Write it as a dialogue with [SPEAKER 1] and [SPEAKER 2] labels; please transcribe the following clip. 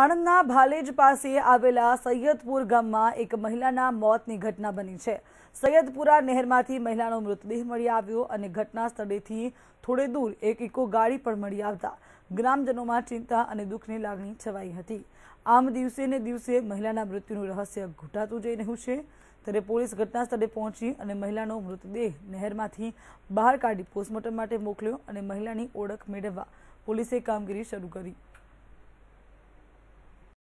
[SPEAKER 1] આણંદના ભાલેજ પાસે આવેલા સૈયદપુર ગામમાં એક મહિલાના મોતની ઘટના બની છે સૈયદપુરા નહેરમાંથી મહિલાનો મૃતદેહ મળી આવ્યો અને ઘટના સ્થળેથી થોડે દૂર એક ઇકો ગાડી પણ મળી આવતા ગ્રામજનોમાં ચિંતા અને દુઃખની લાગણી છવાઈ હતી આમ દિવસે ને દિવસે મહિલાના મૃત્યુનું રહસ્ય ઘૂંટાતું જઈ રહ્યું છે ત્યારે પોલીસ ઘટના સ્થળે પહોંચી અને મહિલાનો મૃતદેહ નહેરમાંથી બહાર કાઢી પોસ્ટમોર્ટમ માટે મોકલ્યો અને મહિલાની ઓળખ મેળવવા પોલીસે કામગીરી શરૂ કરી